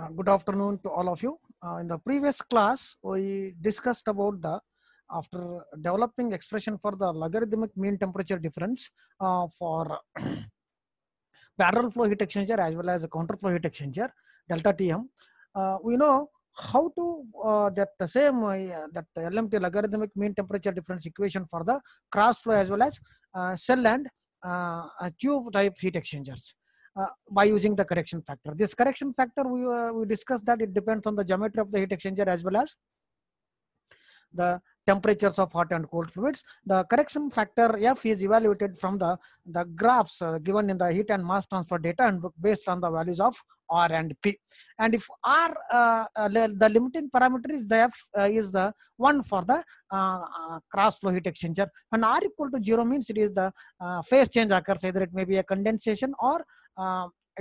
Uh, good afternoon to all of you. Uh, in the previous class, we discussed about the after developing expression for the logarithmic mean temperature difference uh, for parallel flow heat exchanger as well as a counter flow heat exchanger delta TM. Uh, we know how to uh, that the same that LMT logarithmic mean temperature difference equation for the cross flow as well as cell and tube type heat exchangers. Uh, by using the correction factor. This correction factor, we, uh, we discussed that it depends on the geometry of the heat exchanger as well as the temperatures of hot and cold fluids. The correction factor F is evaluated from the, the graphs uh, given in the heat and mass transfer data and based on the values of R and P. And if R, uh, uh the limiting parameter is the F uh, is the one for the uh, uh, cross flow heat exchanger. When R equal to zero means it is the phase change occurs, either it may be a condensation or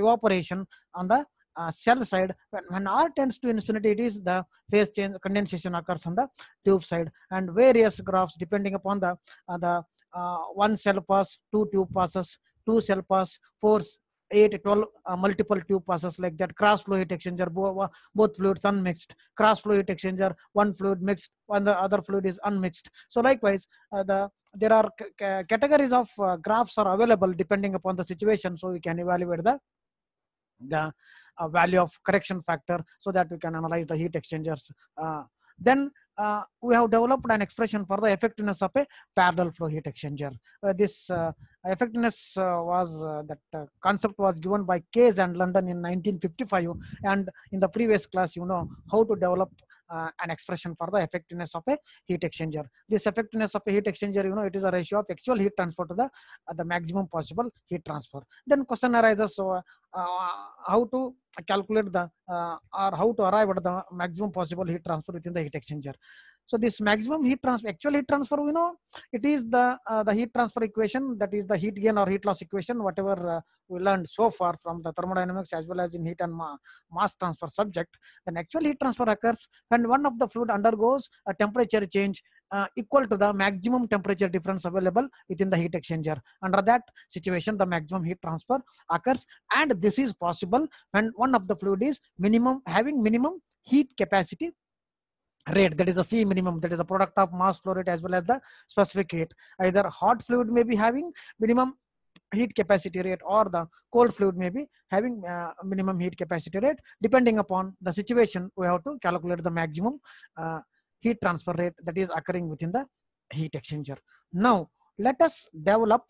evaporation on the uh, shell side when, when r tends to infinity it is the phase change condensation occurs on the tube side and various graphs depending upon the uh, the uh, one cell pass two tube passes two cell pass four 8 12 uh, multiple tube passes like that cross flow heat exchanger both, both fluids unmixed cross flow heat exchanger one fluid mixed and the other fluid is unmixed so likewise uh, the there are categories of uh, graphs are available depending upon the situation so we can evaluate the the uh, value of correction factor so that we can analyze the heat exchangers. Uh, then uh, we have developed an expression for the effectiveness of a parallel flow heat exchanger. Uh, this uh, effectiveness uh, was that concept was given by Case and London in 1955. And in the previous class, you know how to develop uh, an expression for the effectiveness of a heat exchanger. This effectiveness of a heat exchanger, you know, it is a ratio of actual heat transfer to the uh, the maximum possible heat transfer. Then question arises, so uh, uh, how to calculate the uh, or how to arrive at the maximum possible heat transfer within the heat exchanger. So this maximum heat transfer, actual heat transfer, we know it is the uh, the heat transfer equation that is the heat gain or heat loss equation, whatever uh, we learned so far from the thermodynamics as well as in heat and ma mass transfer subject. Then actual heat transfer occurs when one of the fluid undergoes a temperature change uh, equal to the maximum temperature difference available within the heat exchanger. Under that situation, the maximum heat transfer occurs, and this is possible when one of the fluid is minimum having minimum heat capacity rate that is the c minimum that is the product of mass flow rate as well as the specific heat either hot fluid may be having minimum heat capacity rate or the cold fluid may be having uh, minimum heat capacity rate depending upon the situation we have to calculate the maximum uh, heat transfer rate that is occurring within the heat exchanger now let us develop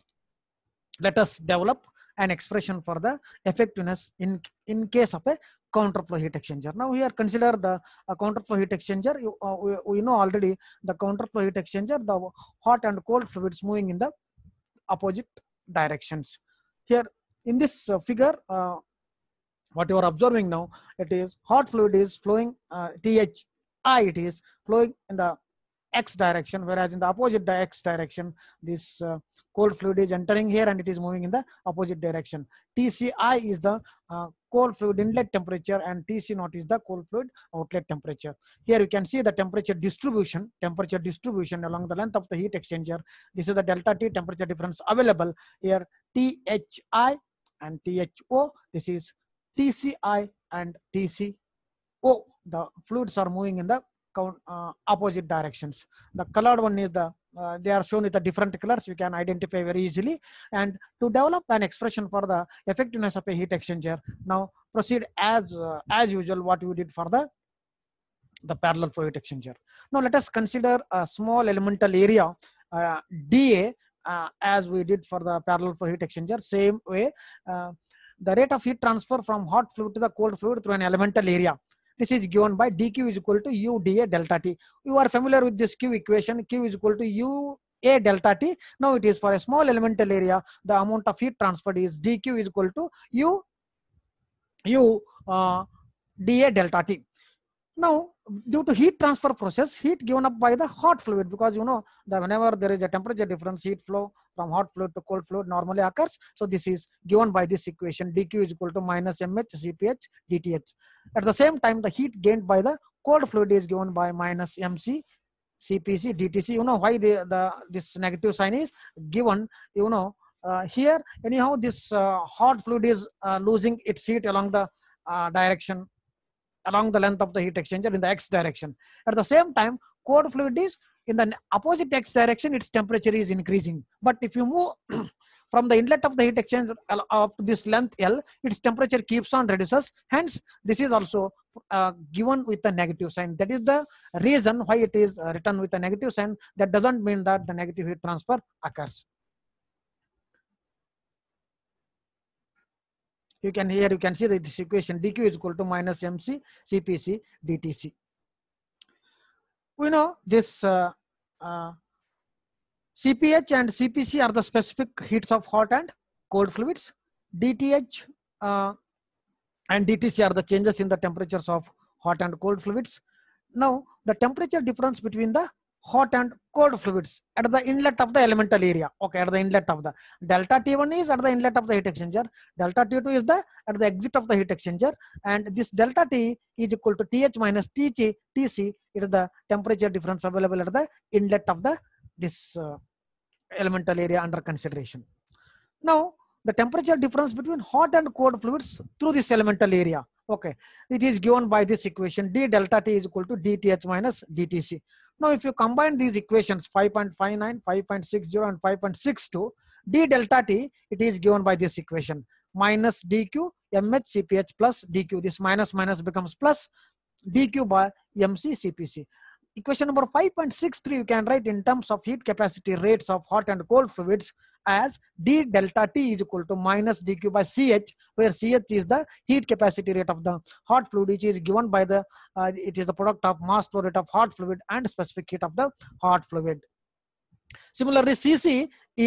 let us develop an expression for the effectiveness in, in case of a counterflow heat exchanger. Now here consider the uh, counterflow heat exchanger. You, uh, we, we know already the counterflow heat exchanger, the hot and cold fluids moving in the opposite directions. Here in this uh, figure, uh, what you are observing now, it is hot fluid is flowing, uh, I it is flowing in the x direction whereas in the opposite x direction this uh, cold fluid is entering here and it is moving in the opposite direction tci is the uh, cold fluid inlet temperature and tc is the cold fluid outlet temperature here you can see the temperature distribution temperature distribution along the length of the heat exchanger this is the delta t temperature difference available here thi and tho this is tci and tco the fluids are moving in the count uh, opposite directions the colored one is the uh, they are shown with the different colors we can identify very easily and to develop an expression for the effectiveness of a heat exchanger now proceed as uh, as usual what we did for the the parallel flow heat exchanger now let us consider a small elemental area uh, da uh, as we did for the parallel flow heat exchanger same way uh, the rate of heat transfer from hot fluid to the cold fluid through an elemental area this is given by dq is equal to u dA delta t. You are familiar with this q equation. q is equal to u a delta t. Now it is for a small elemental area. The amount of heat transferred is dq is equal to u u uh, dA delta t. Now, due to heat transfer process, heat given up by the hot fluid, because you know, that whenever there is a temperature difference, heat flow from hot fluid to cold fluid normally occurs. So this is given by this equation, dq is equal to minus mh cph dth. At the same time, the heat gained by the cold fluid is given by minus mc cpc dtc. You know why the, the this negative sign is given, you know, uh, here anyhow this uh, hot fluid is uh, losing its heat along the uh, direction along the length of the heat exchanger in the x direction. At the same time, cold fluid is in the opposite x direction, its temperature is increasing. But if you move from the inlet of the heat exchanger up to this length L, its temperature keeps on reduces. Hence, this is also uh, given with a negative sign. That is the reason why it is uh, written with a negative sign. That doesn't mean that the negative heat transfer occurs. you can here you can see that this equation dq is equal to minus mc cpc dtc we know this uh, uh, cph and cpc are the specific heats of hot and cold fluids dth uh, and dtc are the changes in the temperatures of hot and cold fluids now the temperature difference between the hot and cold fluids at the inlet of the elemental area. Okay, at the inlet of the delta T1 is at the inlet of the heat exchanger. Delta T2 is the at the exit of the heat exchanger. And this delta T is equal to TH minus TC. TC is the temperature difference available at the inlet of the this uh, elemental area under consideration. Now, the temperature difference between hot and cold fluids through this elemental area Okay, it is given by this equation d delta t is equal to dth minus dtc. Now, if you combine these equations 5.59, 5.60 and 5.62, d delta t, it is given by this equation minus dq plus dq. This minus minus becomes plus dq by M C C P C equation number 5.63 you can write in terms of heat capacity rates of hot and cold fluids as d delta t is equal to minus dq by ch where ch is the heat capacity rate of the hot fluid which is given by the uh, it is the product of mass flow rate of hot fluid and specific heat of the hot fluid similarly cc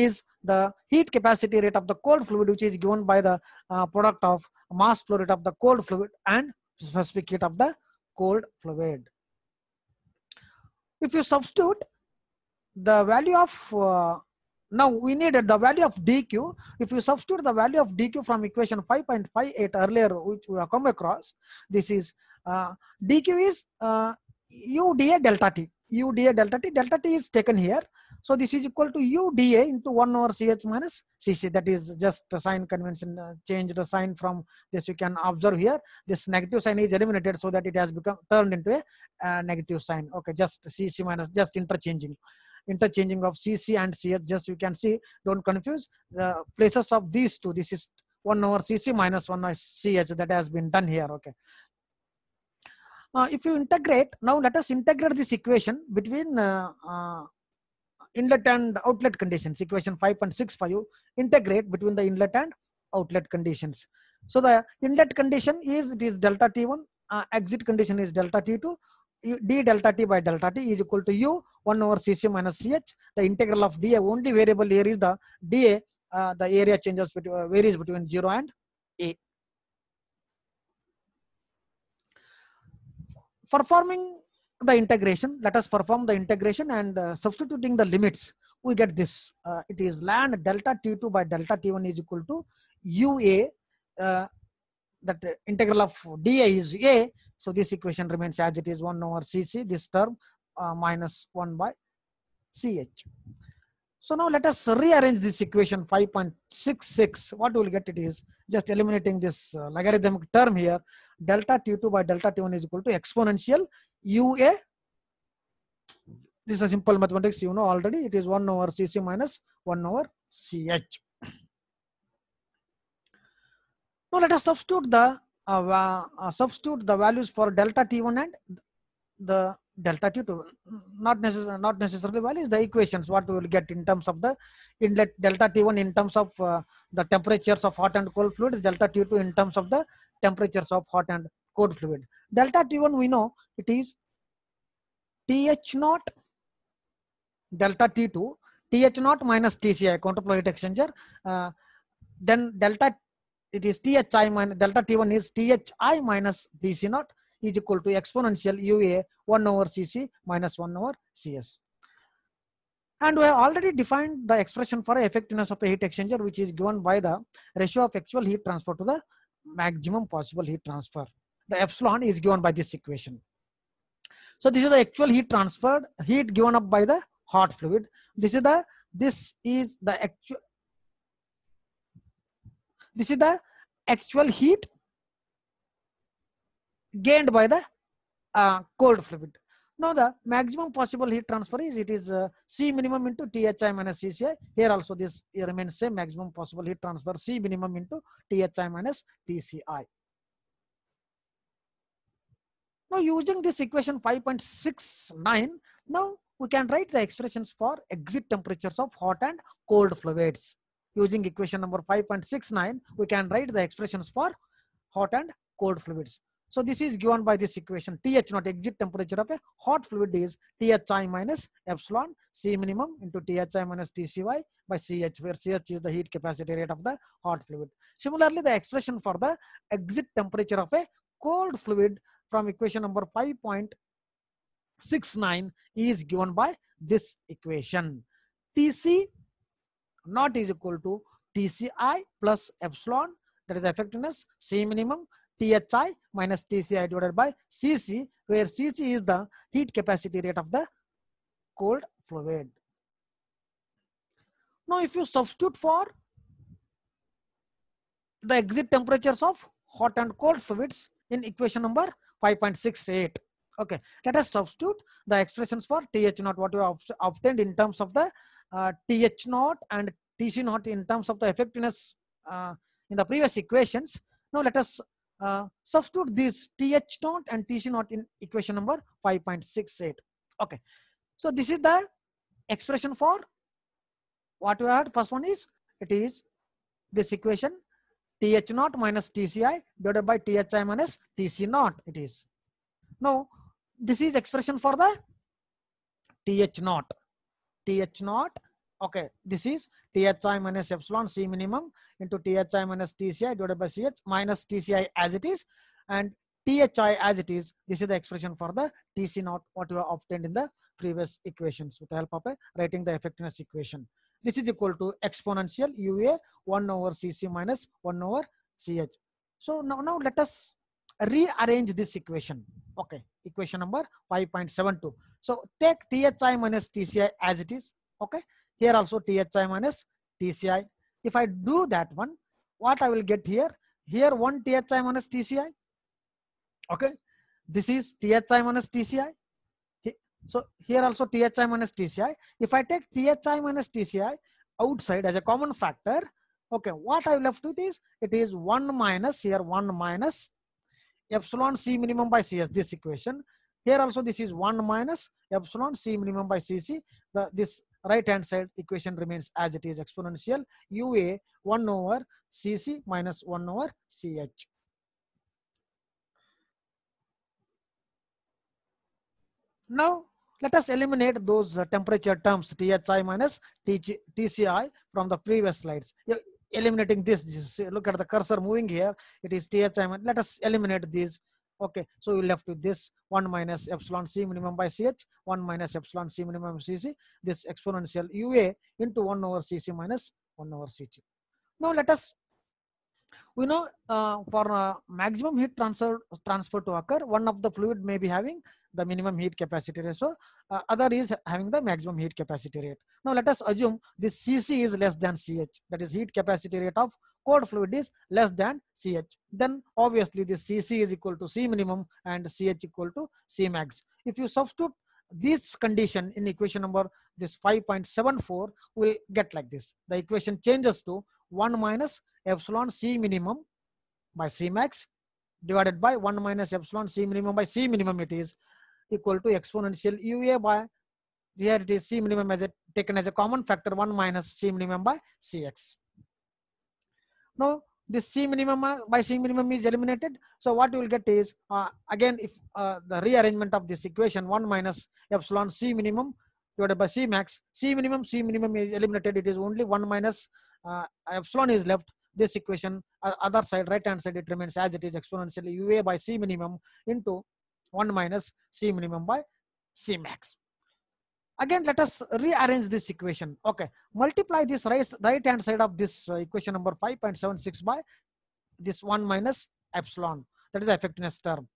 is the heat capacity rate of the cold fluid which is given by the uh, product of mass flow rate of the cold fluid and specific heat of the cold fluid if you substitute the value of, uh, now we needed the value of dq. If you substitute the value of dq from equation 5.58 earlier, which we have come across, this is uh, dq is uh, u da delta t. u da delta t, delta t is taken here. So this is equal to UDA into 1 over CH minus CC. That is just a sign convention, uh, change the sign from this. You can observe here, this negative sign is eliminated so that it has become turned into a uh, negative sign. Okay, just CC minus, just interchanging interchanging of CC and CH. Just you can see, don't confuse the places of these two. This is 1 over CC minus 1 over CH that has been done here. Okay. Now, uh, if you integrate, now let us integrate this equation between uh, uh, inlet and outlet conditions, equation you integrate between the inlet and outlet conditions. So the inlet condition is, it is delta T1, uh, exit condition is delta T2, d delta t by delta t is equal to u 1 over cc minus ch the integral of da only variable here is the da uh, the area changes between, uh, varies between 0 and a performing the integration let us perform the integration and uh, substituting the limits we get this uh, it is ln delta t2 by delta t1 is equal to ua uh, that integral of da is a so this equation remains as it is 1 over cc this term uh, minus 1 by ch so now let us rearrange this equation 5.66 what we will get it is just eliminating this uh, logarithmic term here delta t2 by delta t1 is equal to exponential UA. This is a simple mathematics, you know already. It is 1 over CC minus 1 over CH. Now let us substitute the uh, uh, substitute the values for delta T1 and the delta T2. Not, necessary. not necessarily values, the equations what we will get in terms of the inlet delta T1 in terms of uh, the temperatures of hot and cold fluids, delta T2 in terms of the temperatures of hot and cold fluid. Delta T1 we know it is TH naught delta T2, TH naught minus TCI, counterflow heat exchanger. Uh, then delta it is THI minus delta T1 is THI minus TC naught is equal to exponential UA 1 over CC minus 1 over CS. And we have already defined the expression for effectiveness of a heat exchanger, which is given by the ratio of actual heat transfer to the maximum possible heat transfer the epsilon is given by this equation. So this is the actual heat transferred, heat given up by the hot fluid. This is the this is the actual this is the actual heat gained by the uh, cold fluid. Now the maximum possible heat transfer is it is uh, C minimum into THI minus CCI. Here also this remains same maximum possible heat transfer C minimum into THI minus TCI. Now using this equation 5.69, now we can write the expressions for exit temperatures of hot and cold fluids. Using equation number 5.69, we can write the expressions for hot and cold fluids. So this is given by this equation. TH not exit temperature of a hot fluid is THI minus epsilon C minimum into THI minus TCY by CH where CH is the heat capacity rate of the hot fluid. Similarly, the expression for the exit temperature of a cold fluid from equation number 5.69 is given by this equation. TC not is equal to TCI plus epsilon that is effectiveness C minimum THI minus TCI divided by CC where CC is the heat capacity rate of the cold fluid. Now if you substitute for the exit temperatures of hot and cold fluids in equation number 5.68 okay let us substitute the expressions for th not what we have obtained in terms of the uh, th not and tc not in terms of the effectiveness uh, in the previous equations now let us uh, substitute these th not and tc not in equation number 5.68 okay so this is the expression for what we had first one is it is this equation TH naught minus TCI divided by THI minus TC naught it is. Now, this is expression for the TH naught. TH naught, okay, this is THI minus epsilon C minimum into THI minus TCI divided by CH minus TCI as it is and THI as it is. This is the expression for the TC naught what we have obtained in the previous equations with the help of a, writing the effectiveness equation. This is equal to exponential UA 1 over CC minus 1 over CH. So now, now let us rearrange this equation. Okay, equation number 5.72. So take THI minus TCI as it is. Okay, here also THI minus TCI. If I do that one, what I will get here? Here 1 THI minus TCI. Okay, this is THI minus TCI. So here also THI minus TCI. If I take THI minus TCI outside as a common factor, okay, what I left with is it is 1 minus here 1 minus epsilon C minimum by CS, this equation. Here also this is 1 minus epsilon C minimum by CC. The, this right hand side equation remains as it is exponential UA 1 over CC minus 1 over CH. Now let us eliminate those uh, temperature terms THI minus TCI from the previous slides. Eliminating this, this look at the cursor moving here. It is THI. Let us eliminate these. Okay, so we left with this 1 minus epsilon c minimum by ch, 1 minus epsilon c minimum cc, this exponential ua into 1 over cc minus 1 over cc. Now let us, we know uh, for uh, maximum heat transfer, transfer to occur, one of the fluid may be having the minimum heat capacity ratio. Uh, other is having the maximum heat capacity rate. Now let us assume this Cc is less than Ch. That is heat capacity rate of cold fluid is less than Ch. Then obviously this Cc is equal to C minimum and Ch equal to C max. If you substitute this condition in equation number this 5.74 will get like this. The equation changes to 1 minus epsilon C minimum by C max divided by 1 minus epsilon C minimum by C minimum it is equal to exponential UA by here it is C minimum as a, taken as a common factor 1 minus C minimum by Cx. Now this C minimum uh, by C minimum is eliminated. So what you will get is uh, again if uh, the rearrangement of this equation 1 minus epsilon C minimum divided by C max C minimum C minimum is eliminated. It is only 1 minus uh, epsilon is left. This equation uh, other side right hand side it remains as it is exponentially UA by C minimum into 1 minus C minimum by C max. Again, let us rearrange this equation. Okay, multiply this right hand side of this uh, equation number 5.76 by this 1 minus epsilon. That is effectiveness term.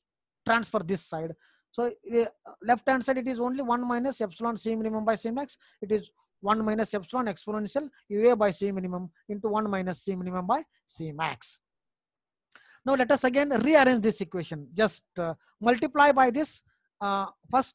Transfer this side. So uh, left hand side, it is only 1 minus epsilon C minimum by C max. It is 1 minus epsilon exponential UA by C minimum into 1 minus C minimum by C max. Now let us again rearrange this equation. Just uh, multiply by this uh, first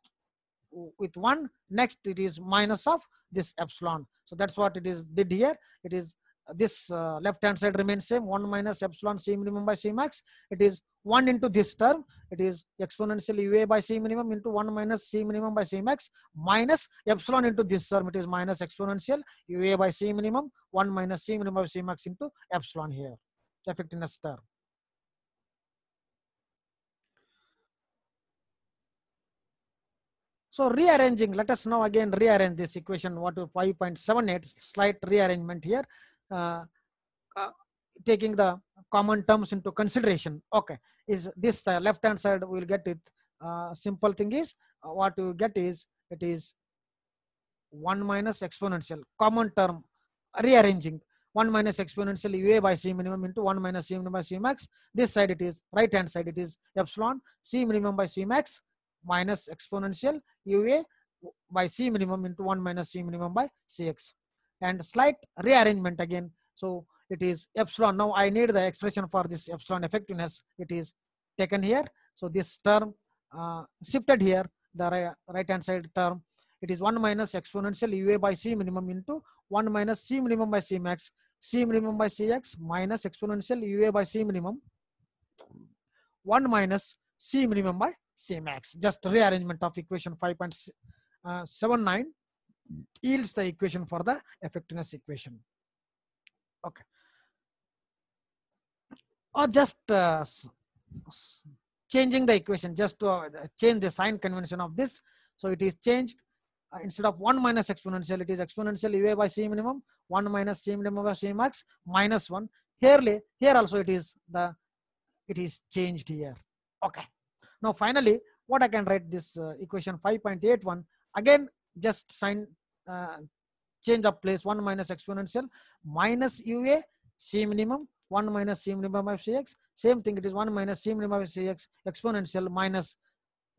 with 1. Next it is minus of this epsilon. So that's what it is did here. It is uh, this uh, left hand side remains same 1 minus epsilon c minimum by c max it is 1 into this term it is exponential ua by c minimum into 1 minus c minimum by c max minus epsilon into this term it is minus exponential ua by c minimum 1 minus c minimum by c max into epsilon here effectiveness term So rearranging, let us now again rearrange this equation, what 5.78, slight rearrangement here, uh, uh, taking the common terms into consideration. Okay, is this uh, left hand side we will get it. Uh, simple thing is, uh, what you get is, it is 1 minus exponential, common term, rearranging. 1 minus exponential ua by c minimum into 1 minus c minimum by c max. This side it is, right hand side it is epsilon c minimum by c max minus exponential UA by C minimum into 1 minus C minimum by Cx and slight rearrangement again. So it is epsilon. Now I need the expression for this epsilon effectiveness. It is taken here. So this term uh, shifted here, the right hand side term. It is 1 minus exponential UA by C minimum into 1 minus C minimum by C max, C minimum by Cx minus exponential UA by C minimum, 1 minus C minimum by Cmax. Just rearrangement of equation 5.79 uh, yields the equation for the effectiveness equation. Okay. Or just uh, changing the equation, just to uh, change the sign convention of this. So it is changed. Uh, instead of 1 minus exponential, it is exponential UA by C minimum, 1 minus C minimum by C max, minus 1. Here, here also it is the, it is changed here. Okay. Now, finally, what I can write this uh, equation 5.81 again, just sign uh, change of place 1 minus exponential minus UA C minimum 1 minus C minimum of Cx. Same thing, it is 1 minus C minimum of Cx exponential minus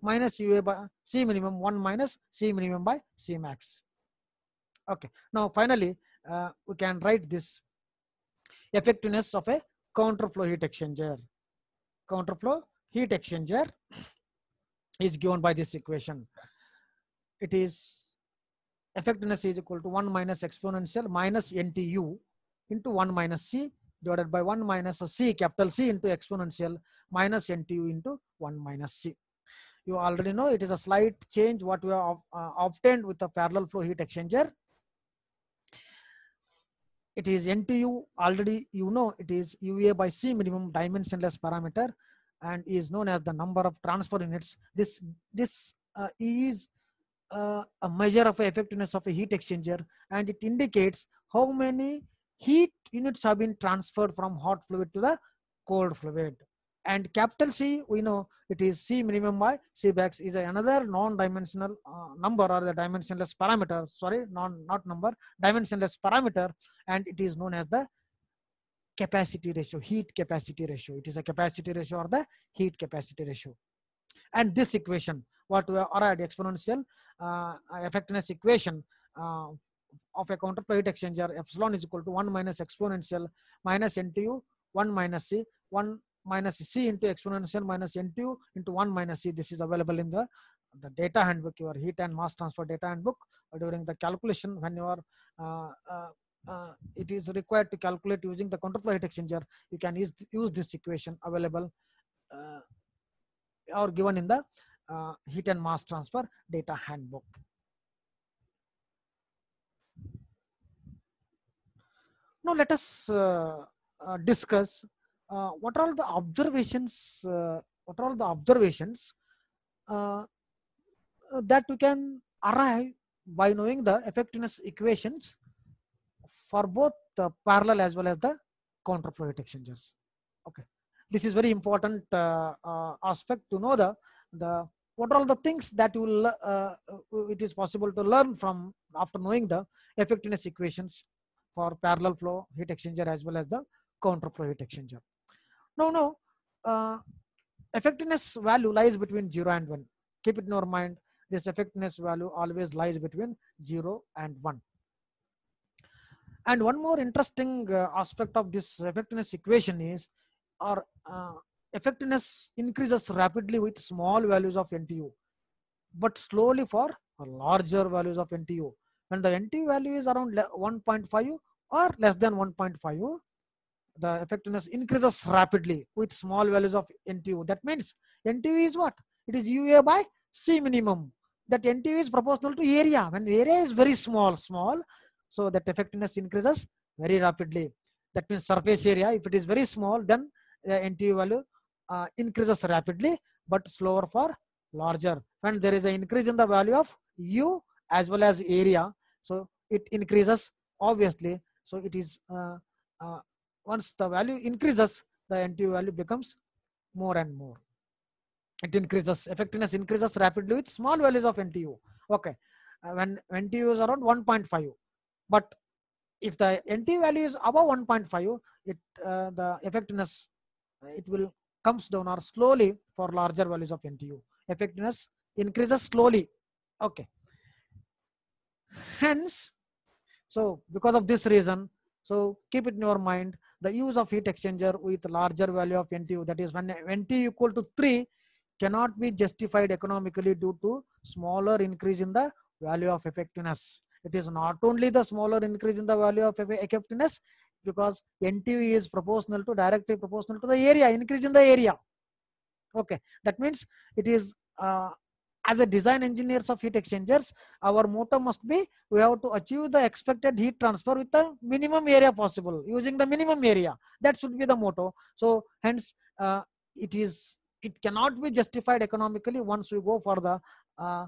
minus UA by C minimum 1 minus C minimum by C max. Okay, now finally, uh, we can write this effectiveness of a counterflow heat exchanger. Counterflow heat exchanger is given by this equation. It is effectiveness is equal to 1 minus exponential minus NTU into 1 minus C divided by 1 minus C capital C into exponential minus NTU into 1 minus C. You already know it is a slight change what we have uh, obtained with the parallel flow heat exchanger. It is NTU already you know it is UA by C minimum dimensionless parameter and is known as the number of transfer units. This, this uh, is uh, a measure of effectiveness of a heat exchanger and it indicates how many heat units have been transferred from hot fluid to the cold fluid. And capital C, we know it is C minimum by C max is another non-dimensional uh, number or the dimensionless parameter. Sorry, non not number, dimensionless parameter, and it is known as the capacity ratio, heat capacity ratio. It is a capacity ratio or the heat capacity ratio. And this equation, what we are at exponential uh, effectiveness equation uh, of a counterfluid exchanger, epsilon is equal to 1 minus exponential minus NTU, 1 minus C, 1 minus C into exponential minus NTU into 1 minus C. This is available in the the data handbook, your heat and mass transfer data handbook uh, during the calculation when you are uh, uh, uh, it is required to calculate using the counterflow heat exchanger, you can use, this equation available uh, or given in the uh, heat and mass transfer data handbook. Now let us uh, uh, discuss uh, what are the observations, what are the observations that we can arrive by knowing the effectiveness equations for both the parallel as well as the counterflow heat exchangers. Okay, this is very important uh, uh, aspect to know the the what are all the things that you will uh, uh, it is possible to learn from after knowing the effectiveness equations for parallel flow heat exchanger as well as the counterflow heat exchanger. Now, now uh, effectiveness value lies between zero and one. Keep it in your mind. This effectiveness value always lies between zero and one. And one more interesting uh, aspect of this effectiveness equation is our uh, effectiveness increases rapidly with small values of NTU, but slowly for larger values of NTU. When the NTU value is around 1.5 or less than 1.5, the effectiveness increases rapidly with small values of NTU. That means NTU is what? It is UA by C minimum. That NTU is proportional to area. When area is very small, small, so that effectiveness increases very rapidly. That means surface area, if it is very small, then the NTU value uh, increases rapidly, but slower for larger. And there is an increase in the value of U as well as area. So it increases, obviously. So it is, uh, uh, once the value increases, the NTU value becomes more and more. It increases, effectiveness increases rapidly with small values of NTU. Okay, uh, when NTU is around 1.5, but if the NT value is above 1.5, it uh, the effectiveness uh, it will comes down or slowly for larger values of NTU. Effectiveness increases slowly. Okay. Hence, so because of this reason, so keep it in your mind, the use of heat exchanger with larger value of NTU, that is when NT equal to 3 cannot be justified economically due to smaller increase in the value of effectiveness. It is not only the smaller increase in the value of effectiveness because NTV is proportional to directly proportional to the area, increase in the area. Okay, that means it is uh, as a design engineers of heat exchangers, our motto must be we have to achieve the expected heat transfer with the minimum area possible using the minimum area. That should be the motto. So hence uh, it is it cannot be justified economically once we go for the uh,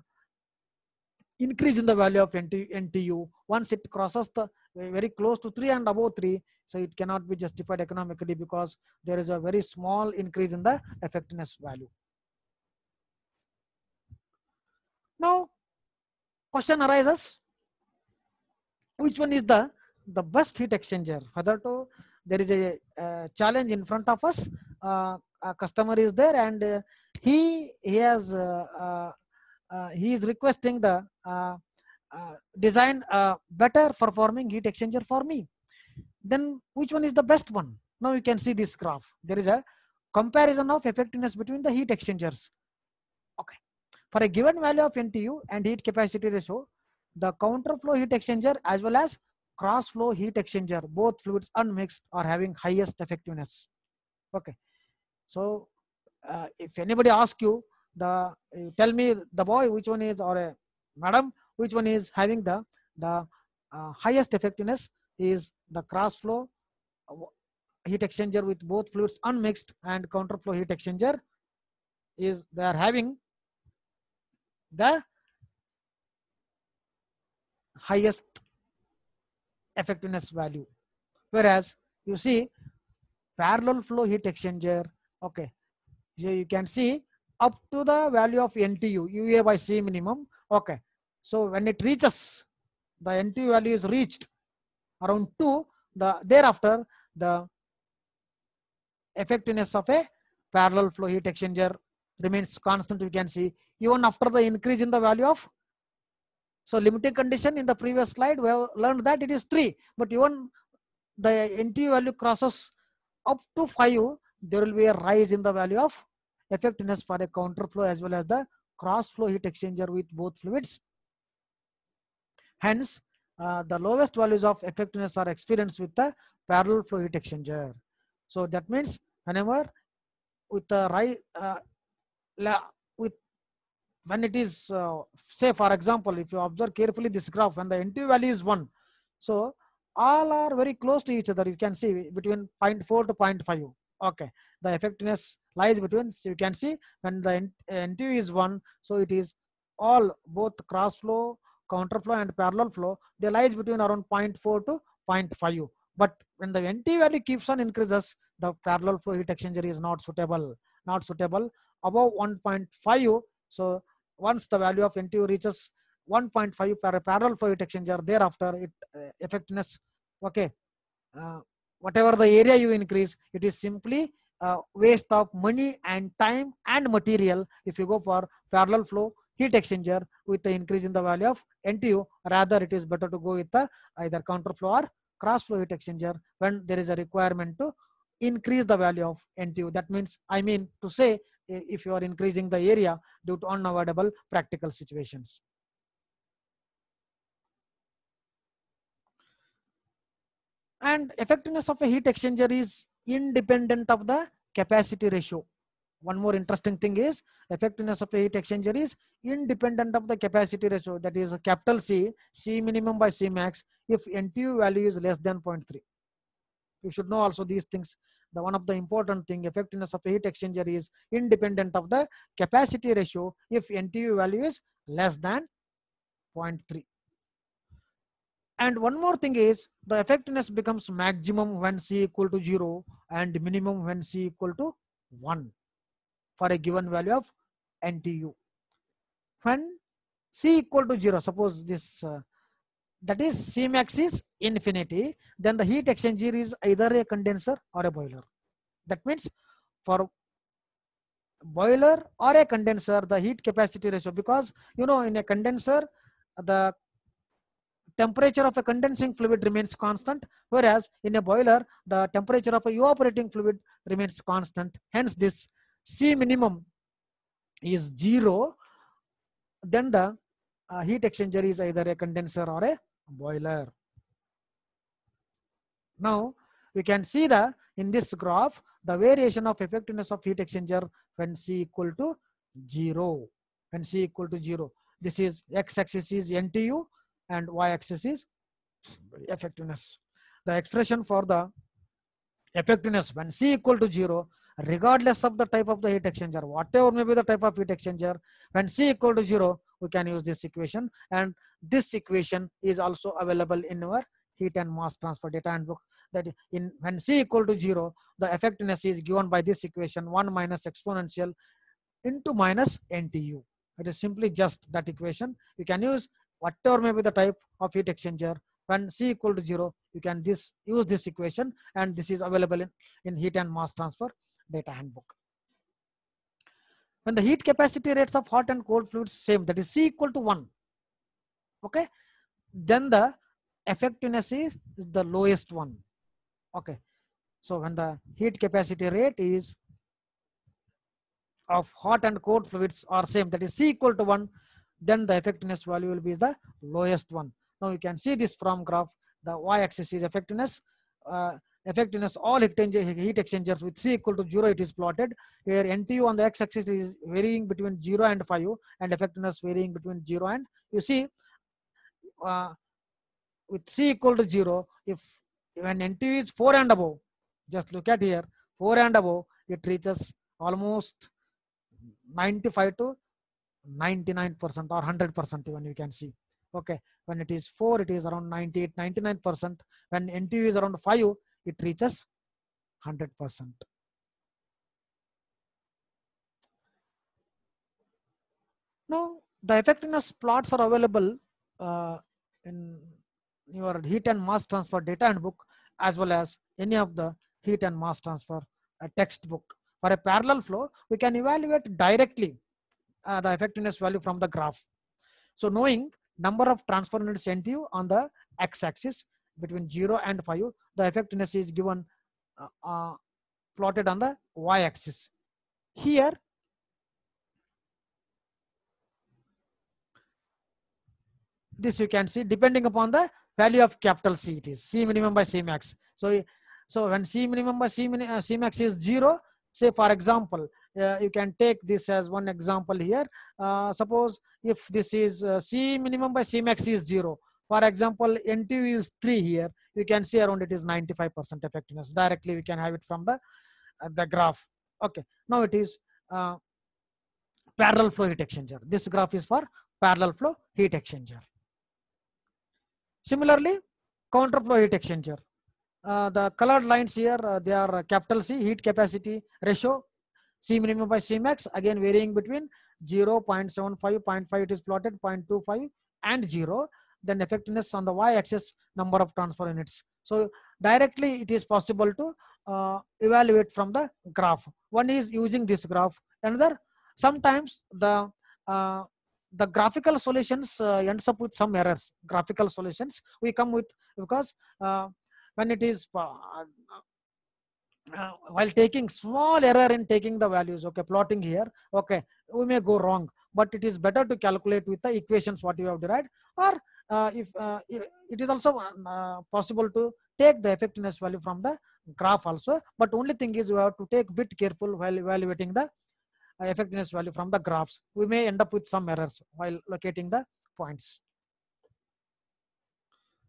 increase in the value of NTU. Once it crosses the very close to 3 and above 3, so it cannot be justified economically because there is a very small increase in the effectiveness value. Now, question arises, which one is the, the best heat exchanger? Whether to, there is a, a challenge in front of us, uh, a customer is there and uh, he, he has uh, uh uh, he is requesting the uh, uh, design better performing heat exchanger for me. Then which one is the best one? Now you can see this graph. There is a comparison of effectiveness between the heat exchangers. Okay. For a given value of NTU and heat capacity ratio, the counter flow heat exchanger as well as cross flow heat exchanger, both fluids unmixed are having highest effectiveness. Okay. So uh, if anybody asks you the uh, tell me the boy which one is or a madam which one is having the the uh, highest effectiveness is the cross flow uh, heat exchanger with both fluids unmixed and counter flow heat exchanger is they are having the highest effectiveness value whereas you see parallel flow heat exchanger okay so you can see up to the value of NTU, UA by C minimum. Okay. So when it reaches, the NTU value is reached around 2, the thereafter the effectiveness of a parallel flow heat exchanger remains constant we can see even after the increase in the value of so limiting condition in the previous slide we have learned that it is 3 but even the NTU value crosses up to 5 there will be a rise in the value of effectiveness for a counter flow as well as the cross flow heat exchanger with both fluids. Hence, uh, the lowest values of effectiveness are experienced with the parallel flow heat exchanger. So that means whenever with the right, uh, with when it is uh, say for example, if you observe carefully this graph when the NT value is one, so all are very close to each other. You can see between 0.4 to 0.5. Okay, the effectiveness lies between. So you can see when the NTU uh, is 1, so it is all both cross flow, counter flow and parallel flow, they lies between around 0.4 to 0.5. But when the NT value keeps on increases, the parallel flow heat exchanger is not suitable, not suitable above 1.5. So once the value of NTU reaches 1.5 parallel flow heat exchanger, thereafter it uh, effectiveness, okay, uh, whatever the area you increase, it is simply uh, waste of money and time and material if you go for parallel flow heat exchanger with the increase in the value of NTU. Rather, it is better to go with the either counter flow or cross flow heat exchanger when there is a requirement to increase the value of NTU. That means, I mean to say, if you are increasing the area due to unavoidable practical situations. And effectiveness of a heat exchanger is independent of the capacity ratio. One more interesting thing is effectiveness of a heat exchanger is independent of the capacity ratio. That is capital C, C minimum by C max if NTU value is less than 0.3. You should know also these things. The one of the important thing effectiveness of a heat exchanger is independent of the capacity ratio if NTU value is less than 0.3. And one more thing is the effectiveness becomes maximum when C equal to zero and minimum when C equal to one for a given value of NTU. When C equal to zero, suppose this, uh, that is max is infinity, then the heat exchanger is either a condenser or a boiler. That means for boiler or a condenser, the heat capacity ratio, because you know in a condenser, the temperature of a condensing fluid remains constant, whereas in a boiler, the temperature of a evaporating fluid remains constant. Hence, this C minimum is zero. Then the uh, heat exchanger is either a condenser or a boiler. Now, we can see the in this graph, the variation of effectiveness of heat exchanger when C equal to zero. When C equal to zero, this is x-axis is NTU, and y-axis is effectiveness. The expression for the effectiveness when C equal to 0 regardless of the type of the heat exchanger whatever may be the type of heat exchanger when C equal to 0 we can use this equation and this equation is also available in our heat and mass transfer data handbook that in when C equal to 0 the effectiveness is given by this equation 1 minus exponential into minus NTU it is simply just that equation you can use whatever may be the type of heat exchanger when c equal to 0 you can this use this equation and this is available in, in heat and mass transfer data handbook when the heat capacity rates of hot and cold fluids same that is c equal to 1 okay then the effectiveness is the lowest one okay so when the heat capacity rate is of hot and cold fluids are same that is c equal to 1 then the effectiveness value will be the lowest one. Now you can see this from graph, the y-axis is effectiveness, uh, effectiveness all heat exchangers with C equal to zero it is plotted. Here NTU on the x-axis is varying between zero and five and effectiveness varying between zero and you see uh, with C equal to zero if when NTU is four and above just look at here four and above it reaches almost 95 to 99% or 100% even you can see. Okay, when it is 4, it is around 98, 99%. When NTU is around 5, it reaches 100%. Now, the effectiveness plots are available uh, in your heat and mass transfer data handbook as well as any of the heat and mass transfer uh, textbook. For a parallel flow, we can evaluate directly uh, the effectiveness value from the graph. So knowing number of transfer units sent you on the x-axis between 0 and 5, the effectiveness is given uh, uh, plotted on the y-axis. Here, this you can see depending upon the value of capital C it is, C minimum by C max. So, so when C minimum by C, min, uh, C max is 0, say for example, uh, you can take this as one example here uh, suppose if this is uh, c minimum by c max is 0 for example ntu is 3 here you can see around it is 95 percent effectiveness directly we can have it from the uh, the graph okay now it is uh, parallel flow heat exchanger this graph is for parallel flow heat exchanger similarly counter flow heat exchanger uh, the colored lines here uh, they are capital c heat capacity ratio C minimum by C max, again varying between 0, 0.75, 0.5 it is plotted, 0.25 and 0. Then effectiveness on the y-axis, number of transfer units. So directly it is possible to uh, evaluate from the graph. One is using this graph. Another, sometimes the uh, the graphical solutions uh, ends up with some errors. Graphical solutions we come with because uh, when it is uh, uh, while taking small error in taking the values okay plotting here okay we may go wrong but it is better to calculate with the equations what you have derived or uh, if uh, it is also uh, uh, possible to take the effectiveness value from the graph also but only thing is you have to take bit careful while evaluating the uh, effectiveness value from the graphs we may end up with some errors while locating the points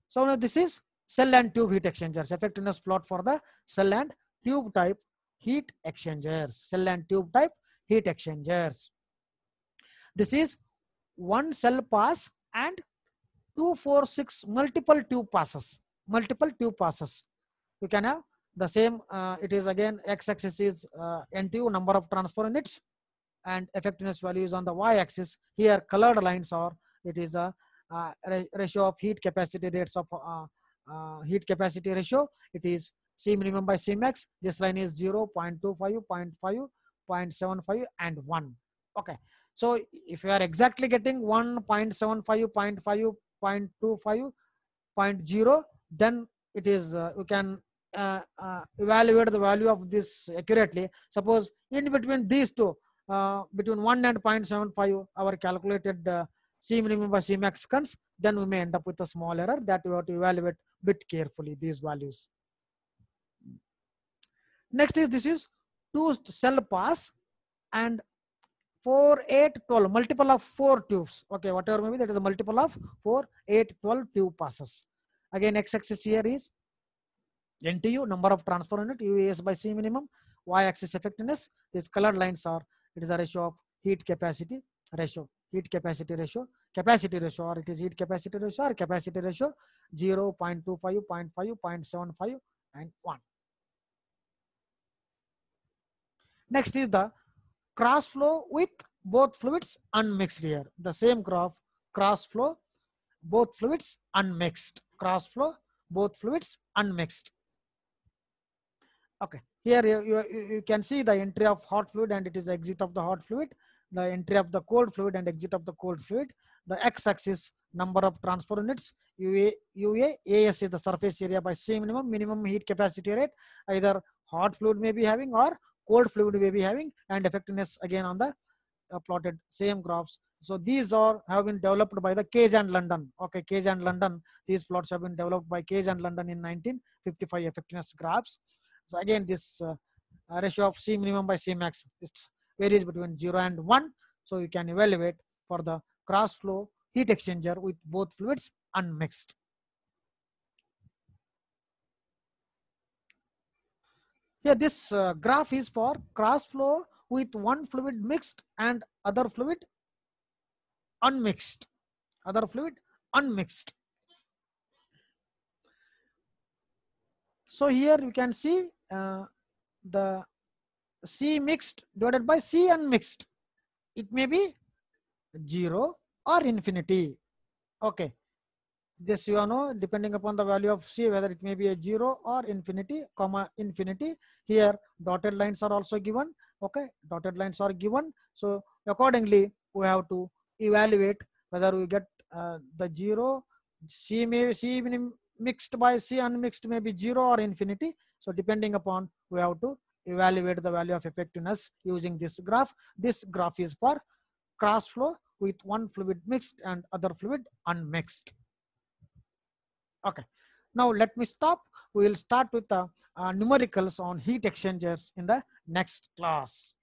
so now this is cell and tube heat exchangers effectiveness plot for the cell and tube type heat exchangers, cell and tube type heat exchangers. This is one cell pass and two, four, six multiple tube passes, multiple tube passes. You can have the same, uh, it is again x-axis is uh, NTU, number of transfer units and effectiveness value is on the y-axis. Here colored lines are, it is a uh, ratio of heat capacity rates of uh, uh, heat capacity ratio. It is C minimum by C max. This line is 0, 0.25, 0.5, 0.75 and 1. Okay. So if you are exactly getting 1.75, 0.5, 0.25, 0.0, then it is, uh, you can uh, uh, evaluate the value of this accurately. Suppose in between these two, uh, between 1 and 0.75, our calculated C minimum by C max comes, then we may end up with a small error that we have to evaluate bit carefully these values. Next is this is 2 cell pass and 4, 8, 12, multiple of 4 tubes. Okay, whatever maybe that is a multiple of 4, 8, 12 tube passes. Again, x-axis here is NTU, number of transfer unit, UAS by C minimum, y-axis effectiveness, these colored lines are, it is a ratio of heat capacity ratio, heat capacity ratio, capacity ratio, or it is heat capacity ratio or capacity ratio 0, 0.25, 0.5, 0.75 and 1. Next is the cross flow with both fluids unmixed here. The same graph, cross flow, both fluids unmixed. Cross flow, both fluids unmixed. Okay, here you, you, you can see the entry of hot fluid and it is exit of the hot fluid, the entry of the cold fluid and exit of the cold fluid. The x-axis number of transfer units, UA, UA, AS is the surface area by C minimum, minimum heat capacity rate, either hot fluid may be having or cold fluid may be having and effectiveness again on the uh, plotted same graphs. So these are have been developed by the Cage and London. Okay, Cage and London. These plots have been developed by Cage and London in 1955 effectiveness graphs. So again, this uh, ratio of C minimum by C max it varies between zero and one. So you can evaluate for the cross flow heat exchanger with both fluids unmixed. Here this uh, graph is for cross flow with one fluid mixed and other fluid unmixed. Other fluid unmixed. So here you can see uh, the C mixed divided by C unmixed. It may be 0 or infinity. Okay this you know depending upon the value of c whether it may be a 0 or infinity comma infinity here dotted lines are also given okay dotted lines are given so accordingly we have to evaluate whether we get uh, the 0 c may c mixed by c unmixed may be 0 or infinity so depending upon we have to evaluate the value of effectiveness using this graph this graph is for cross flow with one fluid mixed and other fluid unmixed Okay. Now let me stop. We will start with the uh, uh, numericals on heat exchangers in the next class.